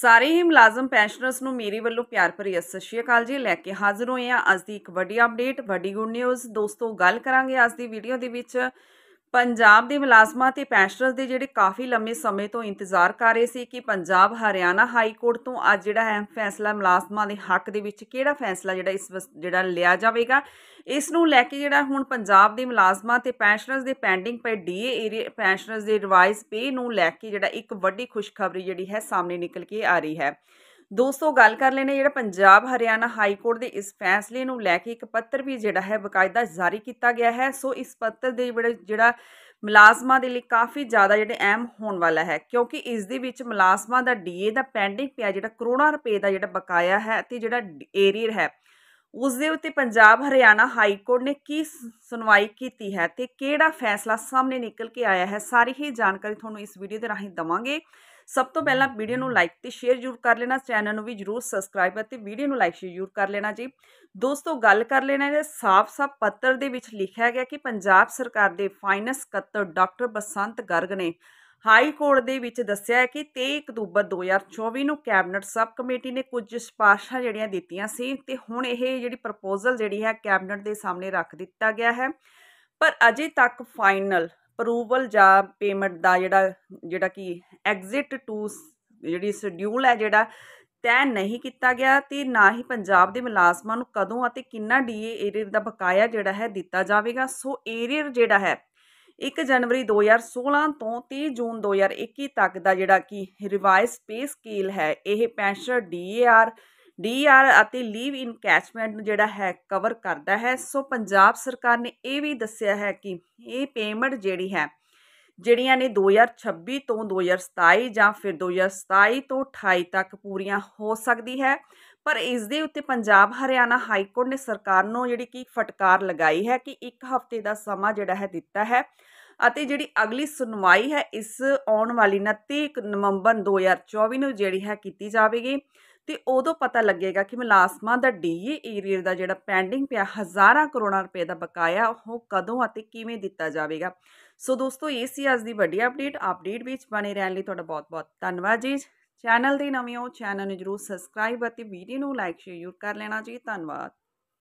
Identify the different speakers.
Speaker 1: ਸਾਰੇ ਹੀ ਮੁਲਾਜ਼ਮ ਪੈਨਸ਼ਨਰਸ ਨੂੰ ਮੇਰੀ ਵੱਲੋਂ ਪਿਆਰ ਭਰੀ ਸਤਿ ਸ਼੍ਰੀ ਅਕਾਲ ਜੀ ਲੈ ਕੇ ਹਾਜ਼ਰ ਹੋਏ ਆ ਅੱਜ ਦੀ ਇੱਕ ਵੱਡੀ ਅਪਡੇਟ ਵੱਡੀ ਗੁੱਡ ਨਿਊਜ਼ ਦੋਸਤੋ ਗੱਲ ਕਰਾਂਗੇ ਅੱਜ ਦੀ ਵੀਡੀਓ ਦੇ ਵਿੱਚ ਪੰਜਾਬ ਦੇ ਮੁਲਾਜ਼ਮਾਂ ਤੇ ਪੈਨਸ਼ਨਰਸ ਦੇ ਜਿਹੜੇ ਕਾਫੀ ਲੰਮੇ ਸਮੇਂ ਤੋਂ ਇੰਤਜ਼ਾਰ ਕਰ ਰਹੇ ਸੀ ਕਿ ਪੰਜਾਬ ਹਰਿਆਣਾ ਹਾਈ ਕੋਰਟ ਤੋਂ ਅੱਜ ਜਿਹੜਾ ਹੈ ਫੈਸਲਾ ਮੁਲਾਜ਼ਮਾਂ ਦੇ ਹੱਕ ਦੇ ਵਿੱਚ ਕਿਹੜਾ ਫੈਸਲਾ ਜਿਹੜਾ ਇਸ ਜਿਹੜਾ ਲਿਆ ਜਾਵੇਗਾ ਇਸ ਨੂੰ ਲੈ ਕੇ ਜਿਹੜਾ ਹੁਣ ਪੰਜਾਬ ਦੇ ਮੁਲਾਜ਼ਮਾਂ ਤੇ ਪੈਨਸ਼ਨਰਸ ਦੇ ਪੈਂਡਿੰਗ ਪਏ ਡੀਏ ਏਰੀਆ ਪੈਨਸ਼ਨਰਸ ਦੇ ਰਿਵਾਈਜ਼ ਪੇ ਨੂੰ ਲੈ ਕੇ ਜਿਹੜਾ ਇੱਕ ਵੱਡੀ ਖੁਸ਼ਖਬਰੀ ਜਿਹੜੀ ਹੈ ਸਾਹਮਣੇ ਨਿਕਲ ਕੇ ਆ ਰਹੀ ਹੈ ਦੋਸਤੋ ਗੱਲ ਕਰ ਲੈਨੇ ਜਿਹੜਾ ਪੰਜਾਬ ਹਰਿਆਣਾ ਹਾਈ ਕੋਰਟ ਦੇ ਇਸ ਫੈਸਲੇ ਨੂੰ ਲੈ ਕੇ ਇੱਕ ਪੱਤਰ ਵੀ ਜਿਹੜਾ ਹੈ ਬਕਾਇਦਾ ਜਾਰੀ ਕੀਤਾ ਗਿਆ ਹੈ ਸੋ ਇਸ ਪੱਤਰ ਦੇ ਜਿਹੜਾ ਮਲਾਜ਼ਮਾਂ ਦੇ ਲਈ ਕਾਫੀ ਜ਼ਿਆਦਾ ਜਿਹੜੇ ਅਹਿਮ ਹੋਣ ਵਾਲਾ ਹੈ ਕਿਉਂਕਿ ਇਸ ਦੇ ਵਿੱਚ ਮਲਾਜ਼ਮਾਂ ਦਾ ਡੀਏ ਦਾ ਪੈਂਡਿੰਗ ਪਿਆ ਜਿਹੜਾ ਕਰੋੜਾਂ ਰੁਪਏ ਦਾ ਜਿਹੜਾ ਬਕਾਇਆ ਹੈ ਤੇ ਜਿਹੜਾ ਏਰੀਅਰ ਹੈ ਉਸ ਦੇ ਉੱਤੇ ਪੰਜਾਬ ਹਰਿਆਣਾ ਹਾਈ ਕੋਰਟ ਨੇ ਕੀ ਸੁਣਵਾਈ ਕੀਤੀ ਹੈ ਤੇ ਕਿਹੜਾ ਫੈਸਲਾ ਸਾਹਮਣੇ ਨਿਕਲ ਕੇ ਆਇਆ ਹੈ ਸਾਰੀ ਹੀ ਜਾਣਕਾਰੀ ਤੁਹਾਨੂੰ ਇਸ ਵੀਡੀਓ ਦੇ ਰਾਹੀਂ ਦਵਾਂਗੇ ਸਭ ਤੋਂ ਪਹਿਲਾਂ ਵੀਡੀਓ ਨੂੰ ਲਾਈਕ ਤੇ ਸ਼ੇਅਰ ਜ਼ਰੂਰ ਕਰ ਲੈਣਾ ਚੈਨਲ ਨੂੰ ਵੀ ਜ਼ਰੂਰ ਸਬਸਕ੍ਰਾਈਬ ਅਤੇ ਵੀਡੀਓ ਨੂੰ ਲਾਈਕ ਸ਼ੇਅਰ ਜ਼ਰੂਰ ਕਰ ਲੈਣਾ ਜੀ ਦੋਸਤੋ ਗੱਲ ਕਰ ਲੈਣਾ ਇਹਦੇ ਸਾਫ਼-ਸਾਫ਼ ਪੱਤਰ ਦੇ ਵਿੱਚ ਲਿਖਿਆ ਗਿਆ ਕਿ ਪੰਜਾਬ ਸਰਕਾਰ ਦੇ ਫਾਈਨੈਂਸ ਕਤਰ ਡਾਕਟਰ ਬਸੰਤ ਗਰਗ ਨੇ ਹਾਈ ਕੋਰਟ ਦੇ ਵਿੱਚ ਦੱਸਿਆ ਹੈ ਕਿ 23 ਅਕਤੂਬਰ 2024 ਨੂੰ ਕੈਬਨਿਟ ਸਬ ਕਮੇਟੀ ਨੇ ਕੁਝ ਸਿਫਾਰਸ਼ਾਂ ਜਿਹੜੀਆਂ ਦਿੱਤੀਆਂ ਸੀ ਤੇ ਹੁਣ ਇਹ ਜਿਹੜੀ ਪ੍ਰਪੋਜ਼ਲ ਜਿਹੜੀ ਹੈ ਕੈਬਨਿਟ ਦੇ ਸਾਹਮਣੇ ਰੱਖ ਦਿੱਤਾ ਗਿਆ ਹੈ ਪਰ ਅਜੇ ਤੱਕ ਫਾਈਨਲ ਅਪਰੂਵਲ ਜਾਂ ਪੇਮੈਂਟ ਦਾ ਜਿਹੜਾ ਜਿਹੜਾ ਕਿ ਐਗਜ਼ਿਟ ਟੂ ਜਿਹੜੀ ਸ਼ਡਿਊਲ ਹੈ ਜਿਹੜਾ ਤੈ ਨਹੀਂ ਕੀਤਾ ਗਿਆ ਤੇ ਨਾ ਹੀ ਪੰਜਾਬ ਦੇ ਮੁਲਾਜ਼ਮਾਂ ਨੂੰ ਕਦੋਂ ਅਤੇ ਕਿੰਨਾ ਡੀਏ ਏਰੀਅਰ ਦਾ ਬਕਾਇਆ ਜਿਹੜਾ ਹੈ ਦਿੱਤਾ ਜਾਵੇਗਾ ਸੋ ਏਰੀਅਰ ਜਿਹੜਾ ਹੈ 1 ਜਨਵਰੀ 2016 ਤੋਂ 30 ਜੂਨ 2021 ਤੱਕ ਦਾ ਜਿਹੜਾ ਕਿ ਰਿਵਾਈਜ਼ ਪੇ ਸਕੇਲ ਹੈ ਇਹ ਪੈਨਸ਼ਨ ਡੀਏਆਰ ਡੀਆਰ ਅਤੇ ਲੀਵ ਇਨ ਕੈਚਮੈਂਟ ਨੂੰ ਜਿਹੜਾ ਹੈ ਕਵਰ ਕਰਦਾ ਹੈ ਸੋ ਪੰਜਾਬ ਸਰਕਾਰ ਨੇ ਇਹ ਵੀ ਦੱਸਿਆ ਹੈ ਕਿ ਇਹ ਪੇਮੈਂਟ ਜਿਹੜੀ ਹੈ ਜਿਹੜੀਆਂ ਨੇ 2026 ਤੋਂ 2027 ਜਾਂ ਫਿਰ 2027 ਤੋਂ 28 ਤੱਕ ਪੂਰੀਆਂ ਹੋ ਸਕਦੀ ਹੈ ਪਰ ਇਸ ਦੇ ਉੱਤੇ ਪੰਜਾਬ ਹਰਿਆਣਾ ਹਾਈ ਕੋਰਟ ਨੇ ਸਰਕਾਰ ਨੂੰ ਜਿਹੜੀ ਕਿ ਫਟਕਾਰ ਲਗਾਈ ਹੈ ਕਿ ਇੱਕ ਹਫ਼ਤੇ ਦਾ ਸਮਾਂ ਜਿਹੜਾ ਹੈ ਦਿੱਤਾ ਹੈ ਅਤੇ ਜਿਹੜੀ ਅਗਲੀ ਸੁਣਵਾਈ ਹੈ ਇਸ ਆਉਣ ਵਾਲੀ 29 ਨਵੰਬਰ 2024 ਨੂੰ ਜਿਹੜੀ ਹੈ ਕੀਤੀ ਜਾਵੇਗੀ ਤੇ ਉਦੋਂ ਪਤਾ ਲੱਗੇਗਾ ਕਿ ਮਲਾਸਮਾ ਦਾ ਡੀਏ ਏਰੀਆ ਦਾ ਜਿਹੜਾ ਪੈਂਡਿੰਗ ਪਿਆ ਹਜ਼ਾਰਾਂ ਕਰੋੜਾਂ ਰੁਪਏ ਦਾ ਬਕਾਇਆ ਉਹ ਕਦੋਂ ਅਤੇ ਕਿਵੇਂ ਦਿੱਤਾ ਜਾਵੇਗਾ ਸੋ ਦੋਸਤੋ ਇਹ ਸੀ ਅੱਜ ਦੀ ਵੱਡੀ ਅਪਡੇਟ ਅਪਡੇਟ ਵਿੱਚ ਬਣੇ ਰਹਿਣ ਲਈ ਤੁਹਾਡਾ ਬਹੁਤ-ਬਹੁਤ ਧੰਨਵਾਦ ਜੀ ਚੈਨਲ ਦੇ ਨਵੇਂ ਹੋ ਚੈਨਲ ਨੂੰ ਜਰੂਰ ਸਬਸਕ੍ਰਾਈਬ ਅਤੇ ਵੀਡੀਓ ਨੂੰ ਲਾਈਕ ਸ਼ੇਅਰ ਕਰ ਲੈਣਾ ਜੀ ਧੰਨਵਾਦ